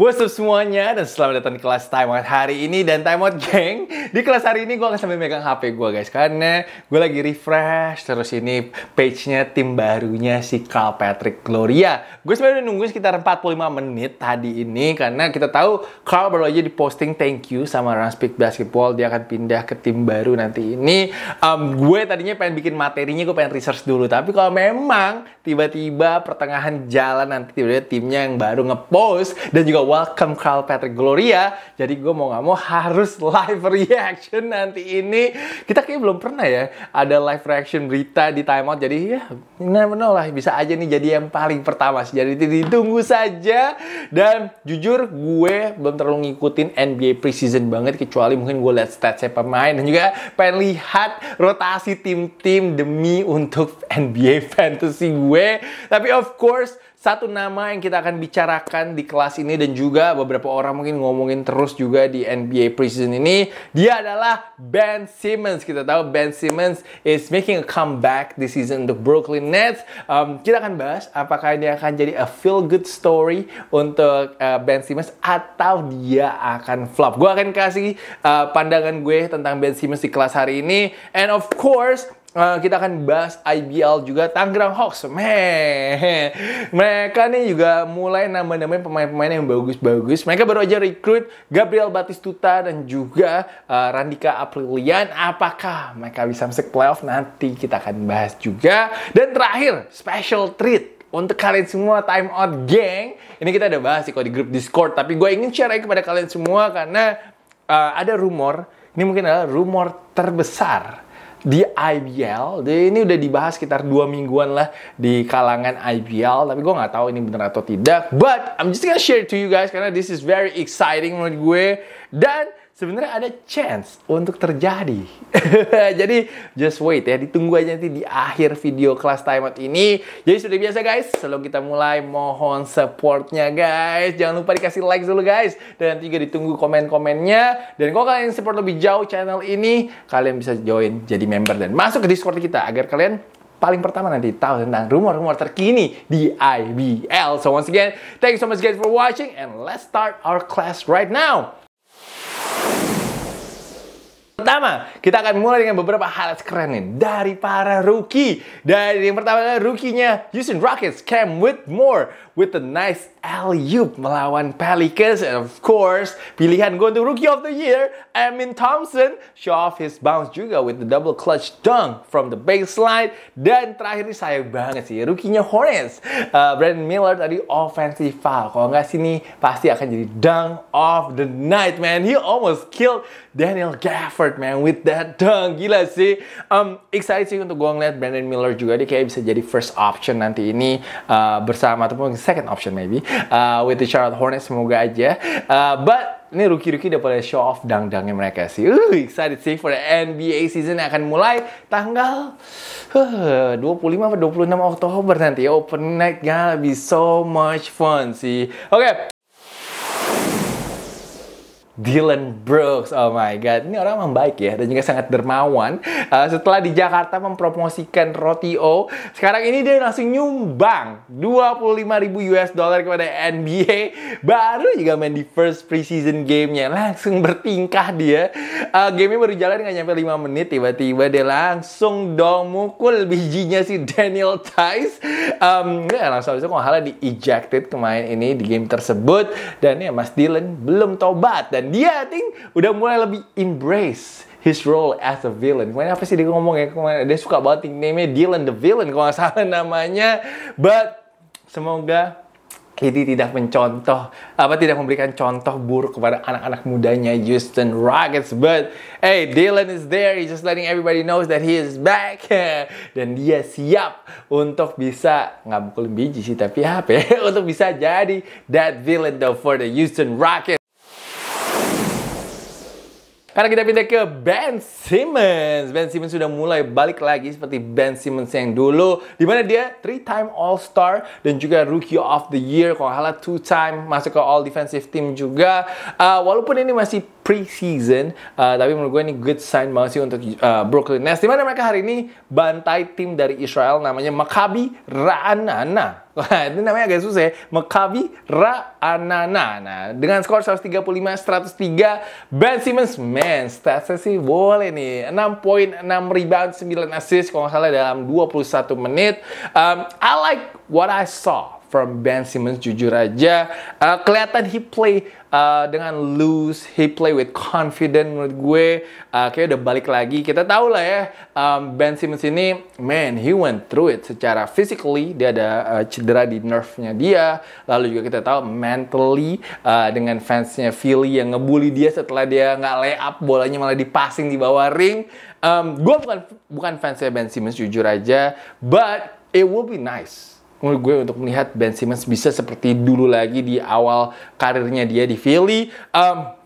What's up semuanya dan selamat datang di kelas timeout hari ini dan timeout geng Di kelas hari ini gue akan sambil megang HP gue guys Karena gue lagi refresh terus ini page-nya tim barunya si Carl Patrick Gloria Gue sebenarnya nunggu sekitar 45 menit tadi ini Karena kita tahu Carl baru aja di posting thank you sama Run Speak Basketball Dia akan pindah ke tim baru nanti ini um, Gue tadinya pengen bikin materinya gue pengen research dulu Tapi kalau memang tiba-tiba pertengahan jalan nanti tiba-tiba timnya yang baru ngepost Dan juga welcome Carl Patrick Gloria. Jadi gue mau gak mau harus live reaction nanti ini. Kita kayak belum pernah ya ada live reaction berita di timeout. Jadi ya never know lah bisa aja nih jadi yang paling pertama sih. Jadi ditunggu saja. Dan jujur gue belum terlalu ngikutin NBA preseason banget kecuali mungkin gue liat statsnya pemain dan juga pengen lihat rotasi tim-tim demi untuk NBA fantasy gue. Tapi of course satu nama yang kita akan bicarakan di kelas ini dan juga beberapa orang mungkin ngomongin terus juga di NBA preseason ini dia adalah Ben Simmons kita tahu Ben Simmons is making a comeback this season untuk Brooklyn Nets um, kita akan bahas apakah ini akan jadi a feel good story untuk uh, Ben Simmons atau dia akan flop gue akan kasih uh, pandangan gue tentang Ben Simmons di kelas hari ini and of course Eh, kita akan bahas IBL juga Tangerang Hawks. Meh, mereka nih juga mulai nambah-nambahin pemain-pemain yang bagus-bagus. Mereka baru aja rekrut Gabriel Batistuta dan juga uh, Randika Aprilian. Apakah mereka bisa masuk playoff nanti kita akan bahas juga. Dan terakhir, special treat untuk kalian semua time out geng ini kita udah bahas sih kalau di grup discord tapi gue ingin share kepada kalian semua karena uh, ada rumor ini mungkin adalah rumor terbesar di IBL. Jadi ini udah dibahas sekitar dua mingguan lah di kalangan IBL. Tapi gue nggak tahu ini benar atau tidak. But I'm just gonna share it to you guys karena this is very exciting menurut gue. Dan sebenarnya ada chance untuk terjadi. Jadi just wait ya, ditunggu aja nanti di akhir video kelas timeout ini. Jadi sudah biasa guys, sebelum kita mulai mohon supportnya guys. Jangan lupa dikasih like dulu guys. Dan nanti juga ditunggu komen-komennya. Dan kalau kalian support lebih jauh channel ini, kalian bisa join jadi member dan masuk ke Discord kita agar kalian paling pertama nanti tahu tentang rumor-rumor terkini di IBL. So once again, thank you so much guys for watching and let's start our class right now. Pertama, kita akan mulai dengan beberapa highlights keren nih dari para rookie. Dari yang pertama adalah rookie-nya Houston Rockets, Cam Whitmore with a nice alley-oop melawan Pelicans. And of course, pilihan gue untuk Rookie of the Year, Amin Thompson, show off his bounce juga with the double clutch dunk from the baseline. Dan terakhir ini sayang banget sih, rukinya Hornets. Uh, Brandon Miller tadi offensive foul. Kalau nggak sini, pasti akan jadi dunk of the night, man. He almost killed Daniel Gafford, man, with that dunk. Gila sih. Um, excited sih untuk gue ngeliat Brandon Miller juga. Dia kayak bisa jadi first option nanti ini uh, bersama ataupun second option maybe uh, with the Charlotte Hornets semoga aja. Uh, but ini rookie-rookie udah pada show off dang-dangnya mereka sih. Uh, excited sih for the NBA season yang akan mulai tanggal uh, 25 atau 26 Oktober nanti. Open night gonna be so much fun sih. Oke, okay, Dylan Brooks. Oh my god, ini orang memang baik ya dan juga sangat dermawan. Uh, setelah di Jakarta mempromosikan Roti O, sekarang ini dia langsung nyumbang 25 ribu US dollar kepada NBA. Baru juga main di first preseason gamenya, langsung bertingkah dia. Uh, game-nya baru jalan nggak nyampe 5 menit tiba-tiba dia langsung dong mukul bijinya si Daniel Tice. Um, ya, langsung itu Kohala di ejected kemarin ini di game tersebut dan ya Mas Dylan belum tobat dan dia I think udah mulai lebih embrace his role as a villain. Kemarin apa sih dia ngomong ya? Kemarin dia suka banget nickname-nya Dylan the Villain kalau nggak salah namanya. But semoga ini tidak mencontoh apa tidak memberikan contoh buruk kepada anak-anak mudanya Houston Rockets but hey Dylan is there he's just letting everybody knows that he is back dan dia siap untuk bisa nggak mukulin biji sih tapi apa ya untuk bisa jadi that villain though for the Houston Rockets karena kita pindah ke Ben Simmons. Ben Simmons sudah mulai balik lagi seperti Ben Simmons yang dulu. di mana dia three-time All-Star dan juga Rookie of the Year. Kalau salah two-time masuk ke All-Defensive Team juga. Uh, walaupun ini masih preseason, uh, tapi menurut gue ini good sign banget sih untuk uh, Brooklyn Nets. Di mana mereka hari ini bantai tim dari Israel namanya Maccabi Ra'anana. Nah, ini itu namanya agak susah ya. Ra Anana Nah, dengan skor 135-103, Ben Simmons, man, statsnya sih boleh nih. 6 poin, 6 rebound, 9 assist, kalau nggak salah dalam 21 menit. Um, I like what I saw from Ben Simmons jujur aja uh, kelihatan he play uh, dengan loose he play with confident menurut gue uh, kayak udah balik lagi kita tahu lah ya um, Ben Simmons ini man he went through it secara physically dia ada uh, cedera di nerve-nya dia lalu juga kita tahu mentally uh, dengan fansnya Philly yang ngebully dia setelah dia nggak lay up bolanya malah dipassing di bawah ring um, gue bukan bukan fansnya Ben Simmons jujur aja but it will be nice menurut gue untuk melihat Ben Simmons bisa seperti dulu lagi di awal karirnya dia di Philly. Um,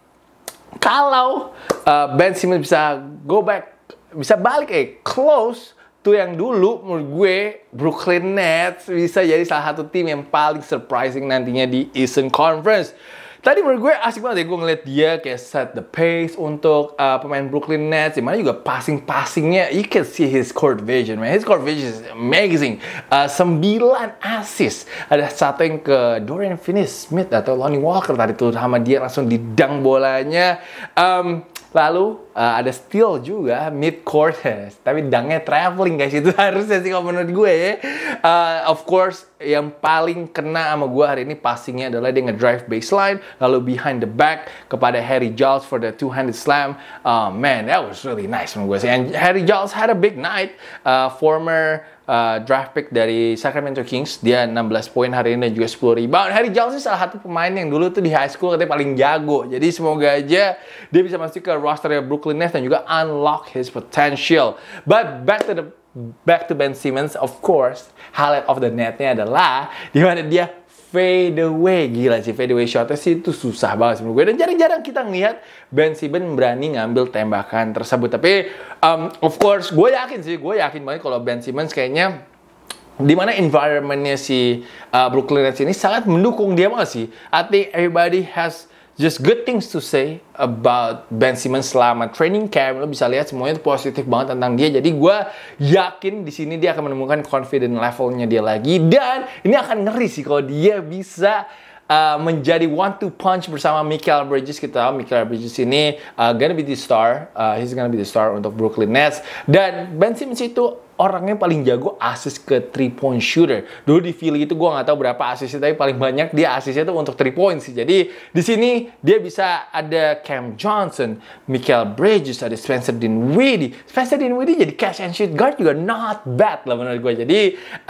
kalau uh, Ben Simmons bisa go back, bisa balik eh close tuh yang dulu menurut gue Brooklyn Nets bisa jadi salah satu tim yang paling surprising nantinya di Eastern Conference. Tadi menurut gue asik banget ya gue ngeliat dia kayak set the pace untuk uh, pemain Brooklyn Nets. Dimana juga passing-passingnya, you can see his court vision, man. His court vision is amazing. Uh, sembilan assist. Ada satu yang ke Dorian Finney-Smith atau Lonnie Walker tadi tuh sama dia langsung didang bolanya. Um, Lalu uh, ada steel juga mid court tapi dangnya traveling guys itu harusnya sih kalau menurut gue ya. Uh, of course yang paling kena sama gue hari ini passingnya adalah dia ngedrive baseline lalu behind the back kepada Harry Giles for the two handed slam. Uh, man, that was really nice menurut gue sih. And Harry Giles had a big night, uh, former uh, draft pick dari Sacramento Kings. Dia 16 poin hari ini dan juga 10 rebound. Harry Giles ini salah satu pemain yang dulu tuh di high school katanya paling jago. Jadi semoga aja dia bisa masuk ke rosternya Brooklyn Nets dan juga unlock his potential. But back to the back to Ben Simmons, of course, highlight of the netnya adalah di mana dia fade away. Gila sih fade away shotnya sih itu susah banget menurut gue. Dan jarang-jarang kita ngelihat Ben Simmons berani ngambil tembakan tersebut. Tapi um, of course gue yakin sih, gue yakin banget kalau Ben Simmons kayaknya di mana environmentnya si uh, Brooklyn Nets ini sangat mendukung dia banget sih. I think everybody has just good things to say about Ben Simmons selama training camp. Lo bisa lihat semuanya itu positif banget tentang dia. Jadi gue yakin di sini dia akan menemukan confident levelnya dia lagi. Dan ini akan ngeri sih kalau dia bisa Uh, menjadi one to punch bersama Michael Bridges kita tahu Michael Bridges ini uh, gonna be the star uh, he's gonna be the star untuk Brooklyn Nets dan Ben Simmons itu orangnya paling jago asis ke 3 point shooter. Dulu di Philly itu gue nggak tahu berapa asisnya, tapi paling banyak dia asisnya itu untuk 3 point sih. Jadi di sini dia bisa ada Cam Johnson, Michael Bridges, ada Spencer Dinwiddie. Spencer Dinwiddie jadi cash and shoot guard juga not bad lah menurut gue. Jadi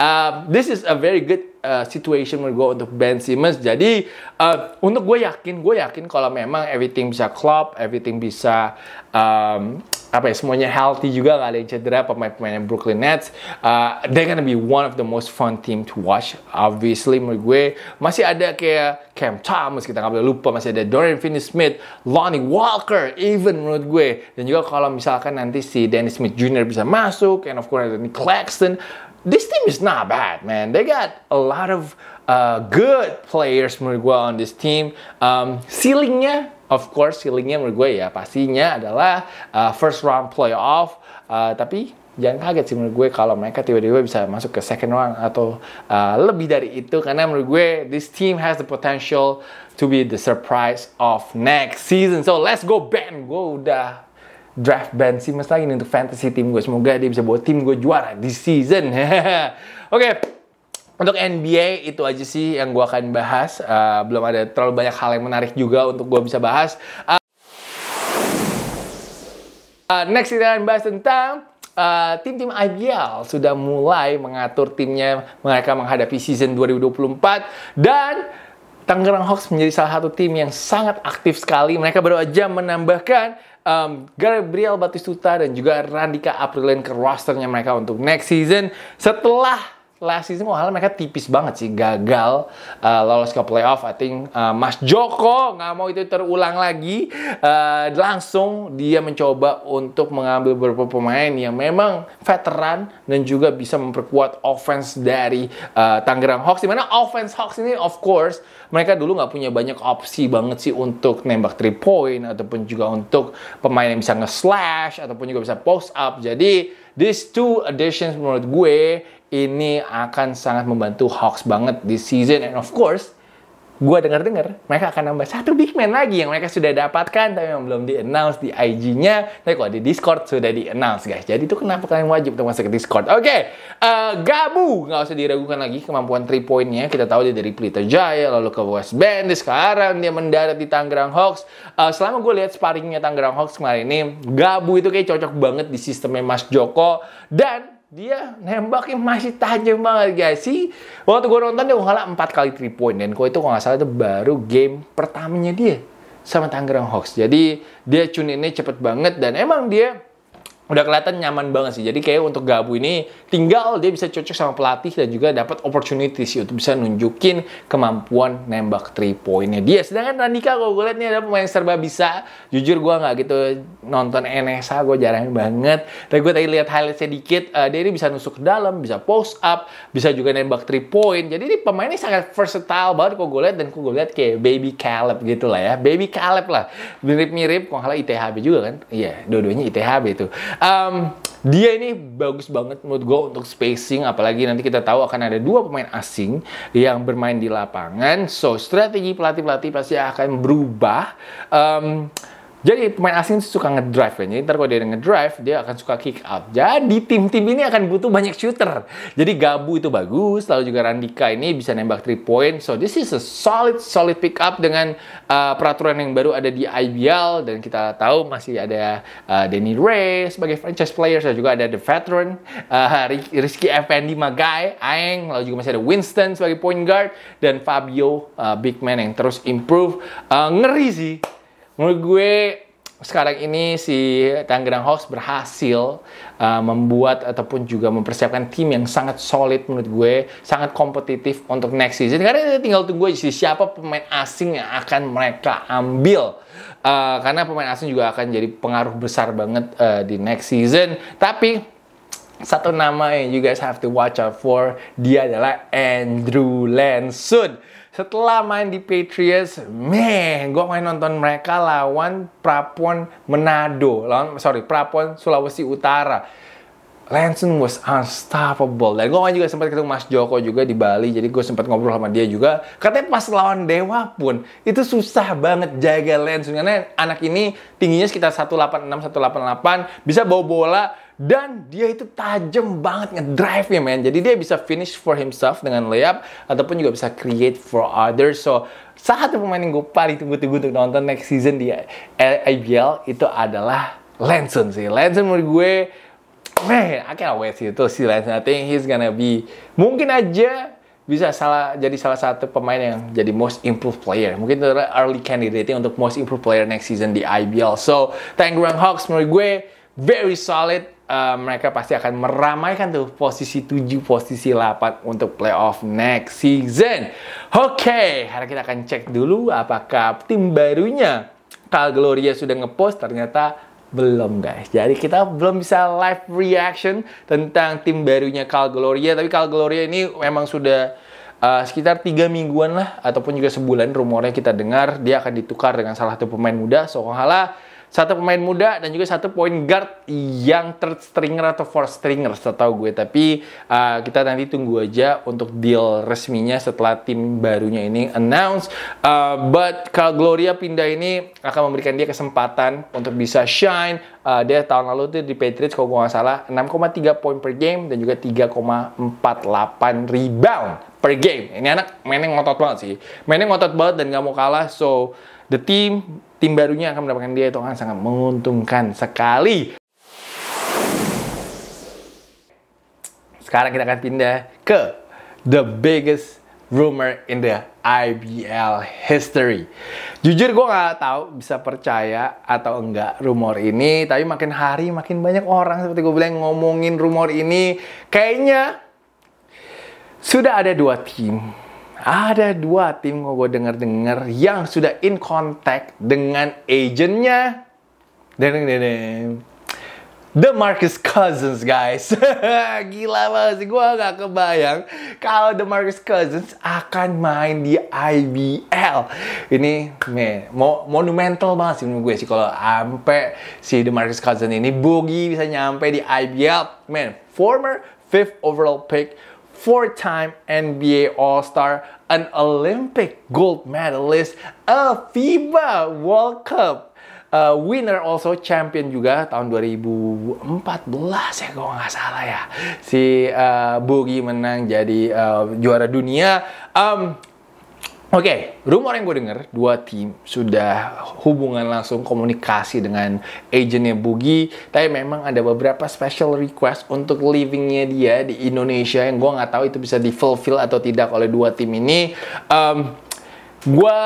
uh, this is a very good Uh, situation menurut gue untuk Ben Simmons. Jadi uh, untuk gue yakin, gue yakin kalau memang everything bisa club, everything bisa um, apa ya semuanya healthy juga gak ada yang cedera pemain-pemainnya Brooklyn Nets uh, they're gonna be one of the most fun team to watch obviously menurut gue masih ada kayak Cam Thomas kita gak boleh lupa masih ada Dorian Finney-Smith Lonnie Walker even menurut gue dan juga kalau misalkan nanti si Dennis Smith Jr. bisa masuk and of course Nick Claxton this team is not bad man they got a lot of uh, good players menurut gue on this team um, ceilingnya of course ceilingnya menurut gue ya pastinya adalah uh, first round playoff uh, tapi jangan kaget sih menurut gue kalau mereka tiba-tiba bisa masuk ke second round atau uh, lebih dari itu karena menurut gue this team has the potential to be the surprise of next season so let's go Ben gue udah draft Ben Simmons lagi nih untuk fantasy tim gue semoga dia bisa buat tim gue juara di season oke okay untuk NBA itu aja sih yang gue akan bahas. Uh, belum ada terlalu banyak hal yang menarik juga untuk gue bisa bahas. Uh, uh, next kita akan bahas tentang tim-tim uh, IBL sudah mulai mengatur timnya mereka menghadapi season 2024 dan Tangerang Hawks menjadi salah satu tim yang sangat aktif sekali. Mereka baru aja menambahkan um, Gabriel Batistuta dan juga Randika Aprilian ke rosternya mereka untuk next season setelah last season kalau mereka tipis banget sih gagal uh, lolos ke playoff. I think uh, Mas Joko nggak mau itu terulang lagi. Uh, langsung dia mencoba untuk mengambil beberapa pemain yang memang veteran dan juga bisa memperkuat offense dari uh, Tangerang Hawks. Dimana offense Hawks ini of course mereka dulu nggak punya banyak opsi banget sih untuk nembak 3 point ataupun juga untuk pemain yang bisa nge-slash ataupun juga bisa post up. Jadi these two additions menurut gue ini akan sangat membantu Hawks banget di season and of course gue dengar-dengar mereka akan nambah satu big man lagi yang mereka sudah dapatkan tapi yang belum di announce di IG-nya tapi kalau di Discord sudah di announce guys jadi itu kenapa kalian wajib untuk masuk ke Discord oke okay. uh, eh, Gabu nggak usah diragukan lagi kemampuan 3 pointnya kita tahu dia dari Pelita Jaya lalu ke West Bend sekarang dia mendarat di Tangerang Hawks uh, selama gue lihat sparringnya Tangerang Hawks kemarin ini Gabu itu kayak cocok banget di sistemnya Mas Joko dan dia nembaknya masih tajam banget guys sih waktu gue nonton dia kalah 4 kali 3 point dan kalau itu kalau gak salah itu baru game pertamanya dia sama Tangerang Hawks jadi dia tune ini cepet banget dan emang dia udah kelihatan nyaman banget sih. Jadi kayak untuk Gabu ini tinggal dia bisa cocok sama pelatih dan juga dapat opportunity sih untuk bisa nunjukin kemampuan nembak 3 pointnya dia. Sedangkan Randika kalau gue lihat nih ada pemain serba bisa. Jujur gue nggak gitu nonton NSA gue jarang banget. tapi gue tadi lihat highlight sedikit uh, eh, dia ini bisa nusuk ke dalam, bisa post up, bisa juga nembak 3 point. Jadi ini pemain ini sangat versatile banget kalau gue liat dan kalau gue liat kayak baby Caleb gitu lah ya. Baby Caleb lah. Mirip-mirip kalau ITHB juga kan. Iya, dua-duanya ITHB itu um, dia ini bagus banget menurut gue untuk spacing apalagi nanti kita tahu akan ada dua pemain asing yang bermain di lapangan so strategi pelatih pelatih pasti akan berubah um, jadi pemain asing suka ngedrive ya. Jadi ntar kalau dia ngedrive, dia akan suka kick out. Jadi tim-tim ini akan butuh banyak shooter. Jadi Gabu itu bagus, lalu juga Randika ini bisa nembak 3 point. So this is a solid solid pick up dengan uh, peraturan yang baru ada di IBL dan kita tahu masih ada uh, Danny Ray sebagai franchise player, Dan juga ada the veteran uh, Rizky Effendi Magai, Aeng, lalu juga masih ada Winston sebagai point guard dan Fabio uh, big man yang terus improve. Uh, ngeri sih menurut gue sekarang ini si Tangerang Hawks berhasil uh, membuat ataupun juga mempersiapkan tim yang sangat solid menurut gue, sangat kompetitif untuk next season. Karena tinggal tunggu aja sih siapa pemain asing yang akan mereka ambil. Uh, karena pemain asing juga akan jadi pengaruh besar banget uh, di next season. Tapi satu nama yang you guys have to watch out for dia adalah Andrew Lansun setelah main di Patriots, meh, gue main nonton mereka lawan Prapon Manado, lawan sorry Prapon Sulawesi Utara. Lanson was unstoppable. Dan gue juga sempat ketemu Mas Joko juga di Bali, jadi gue sempat ngobrol sama dia juga. Katanya pas lawan Dewa pun, itu susah banget jaga Lanson. Karena anak ini tingginya sekitar 186-188, bisa bawa bola dan dia itu tajam banget ngedrive ya man. Jadi dia bisa finish for himself dengan layup ataupun juga bisa create for others. So salah satu pemain yang gue paling tunggu-tunggu untuk nonton next season di IBL itu adalah Lanson sih. Lanson menurut gue Man, I can't wait sih itu si Lanson. I think he's gonna be mungkin aja bisa salah jadi salah satu pemain yang jadi most improved player. Mungkin itu adalah early candidate untuk most improved player next season di IBL. So, Tangerang Hawks menurut gue very solid Eh, mereka pasti akan meramaikan tuh posisi 7, posisi 8 untuk playoff next season. Oke, okay, hari kita akan cek dulu apakah tim barunya Kal Gloria sudah ngepost ternyata belum guys. Jadi kita belum bisa live reaction tentang tim barunya Kal Gloria. Tapi Kal Gloria ini memang sudah uh, sekitar tiga mingguan lah ataupun juga sebulan rumornya kita dengar dia akan ditukar dengan salah satu pemain muda. seolah-olah satu pemain muda dan juga satu point guard yang third stringer atau fourth stringer setahu gue tapi uh, kita nanti tunggu aja untuk deal resminya setelah tim barunya ini announce uh, but kalau Gloria pindah ini akan memberikan dia kesempatan untuk bisa shine uh, dia tahun lalu tuh di Patriots kalau gue nggak salah 6,3 poin per game dan juga 3,48 rebound per game ini anak mainnya ngotot banget sih mainnya ngotot banget dan nggak mau kalah so the team tim barunya akan mendapatkan dia itu akan sangat menguntungkan sekali. Sekarang kita akan pindah ke the biggest rumor in the IBL history. Jujur gue nggak tahu bisa percaya atau enggak rumor ini, tapi makin hari makin banyak orang seperti gue bilang ngomongin rumor ini. Kayaknya sudah ada dua tim ada dua tim gue denger dengar yang sudah in contact dengan agentnya. Deng, deng, deng. The Marcus Cousins guys Gila banget sih Gue gak kebayang Kalau The Marcus Cousins akan main di IBL Ini man, mo monumental banget sih menurut gue sih Kalau sampai si The Marcus Cousins ini Boogie bisa nyampe di IBL Man, former fifth overall pick four-time NBA All-Star, an Olympic gold medalist, a FIBA World Cup uh, winner also champion juga tahun 2014 ya kalau nggak salah ya si uh, eh, Bogi menang jadi uh, juara dunia um, Oke, okay, rumor yang gue denger, dua tim sudah hubungan langsung komunikasi dengan agennya Bugi. Tapi memang ada beberapa special request untuk livingnya dia di Indonesia yang gue nggak tahu itu bisa di fulfill atau tidak oleh dua tim ini. Um, gue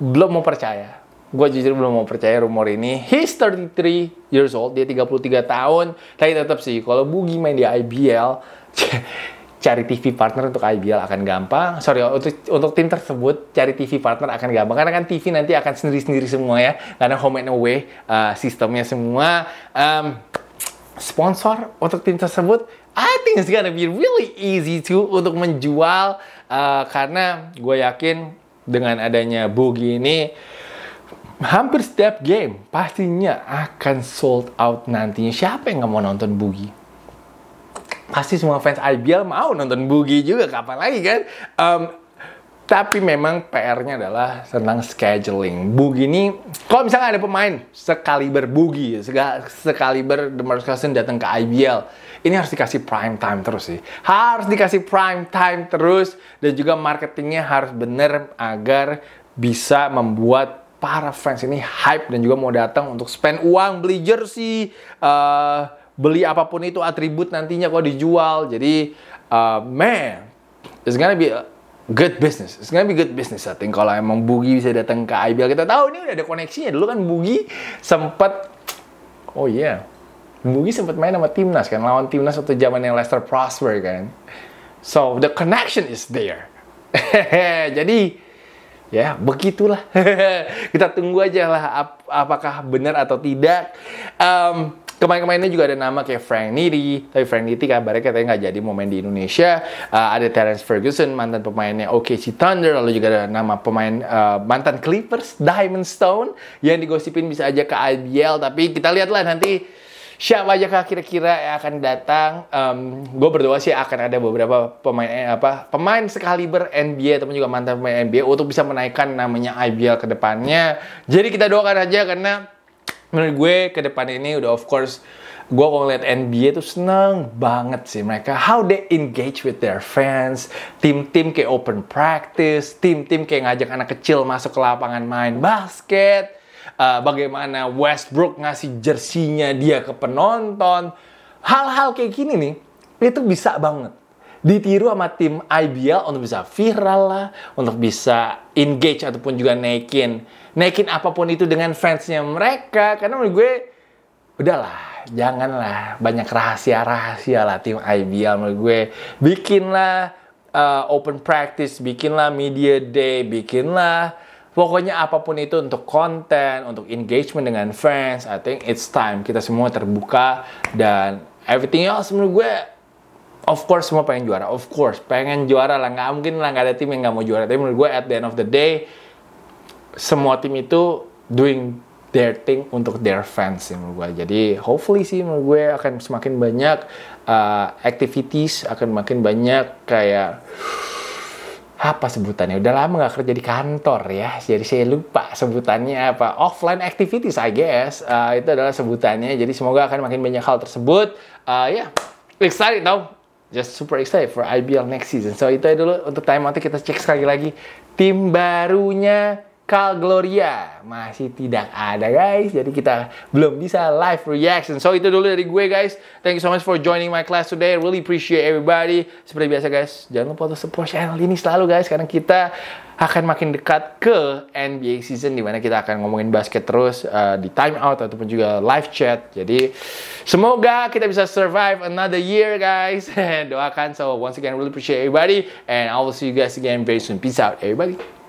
belum mau percaya. Gue jujur belum mau percaya rumor ini. He's 33 years old, dia 33 tahun. Tapi tetap sih, kalau Bugi main di IBL, cari TV partner untuk IBL akan gampang. Sorry, untuk, untuk tim tersebut cari TV partner akan gampang karena kan TV nanti akan sendiri-sendiri semua ya, karena home and away uh, sistemnya semua. Um, sponsor untuk tim tersebut, I think it's gonna be really easy too untuk menjual uh, karena gue yakin dengan adanya Bugi ini hampir setiap game pastinya akan sold out nantinya. Siapa yang nggak mau nonton Bugi? pasti semua fans IBL mau nonton Bugi juga kapan lagi kan um, tapi memang PR-nya adalah tentang scheduling. Bugi ini, kalau misalnya ada pemain sekaliber Bugi, sekaliber The Marcus Cousins datang ke IBL, ini harus dikasih prime time terus sih. Harus dikasih prime time terus, dan juga marketingnya harus bener agar bisa membuat para fans ini hype dan juga mau datang untuk spend uang beli jersey, uh, beli apapun itu atribut nantinya kalau dijual. Jadi uh, man, it's gonna be a good business. It's gonna be good business I think kalau emang Bugi bisa datang ke IBL. Kita tahu ini udah ada koneksinya. Dulu kan Bugi sempat oh iya. Yeah. Bugi sempat main sama timnas kan lawan timnas waktu zaman yang Leicester Prosper kan. So the connection is there. Jadi ya begitulah kita tunggu aja lah ap apakah benar atau tidak um, kemarin kemarinnya juga ada nama kayak Frank Nitti, tapi Frank Nitti kabarnya katanya nggak jadi mau main di Indonesia. Uh, ada Terence Ferguson, mantan pemainnya OKC Thunder, lalu juga ada nama pemain uh, mantan Clippers, Diamond Stone, yang digosipin bisa aja ke IBL, tapi kita lihatlah nanti siapa aja kira-kira yang akan datang. Um, gue berdoa sih akan ada beberapa pemain eh, apa pemain sekaliber NBA ataupun juga mantan pemain NBA untuk bisa menaikkan namanya IBL ke depannya. Jadi kita doakan aja karena menurut gue ke depan ini udah of course gue kalau ngeliat NBA tuh seneng banget sih mereka how they engage with their fans tim-tim kayak open practice tim-tim kayak ngajak anak kecil masuk ke lapangan main basket uh, bagaimana Westbrook ngasih jersinya dia ke penonton hal-hal kayak gini nih itu bisa banget ditiru sama tim IBL untuk bisa viral lah, untuk bisa engage ataupun juga naikin naikin apapun itu dengan fansnya mereka karena menurut gue udahlah janganlah banyak rahasia-rahasia lah tim IBL menurut gue bikinlah uh, open practice bikinlah media day bikinlah Pokoknya apapun itu untuk konten, untuk engagement dengan fans, I think it's time kita semua terbuka dan everything else menurut gue of course semua pengen juara, of course pengen juara lah nggak mungkin lah nggak ada tim yang nggak mau juara. Tapi menurut gue at the end of the day semua tim itu doing their thing untuk their fans sih menurut gue. Jadi hopefully sih menurut gue akan semakin banyak uh, activities, akan makin banyak kayak apa sebutannya? Udah lama gak kerja di kantor ya, jadi saya lupa sebutannya apa. Offline activities I guess uh, itu adalah sebutannya. Jadi semoga akan makin banyak hal tersebut. Uh, ya, yeah. excited now. Just super excited for IBL next season. So itu aja dulu untuk time out kita cek sekali lagi tim barunya Kal Gloria masih tidak ada guys jadi kita belum bisa live reaction so itu dulu dari gue guys thank you so much for joining my class today really appreciate everybody seperti biasa guys jangan lupa untuk support channel ini selalu guys karena kita akan makin dekat ke NBA season dimana kita akan ngomongin basket terus uh, di time out ataupun juga live chat jadi semoga kita bisa survive another year guys doakan so once again really appreciate everybody and I will see you guys again very soon peace out everybody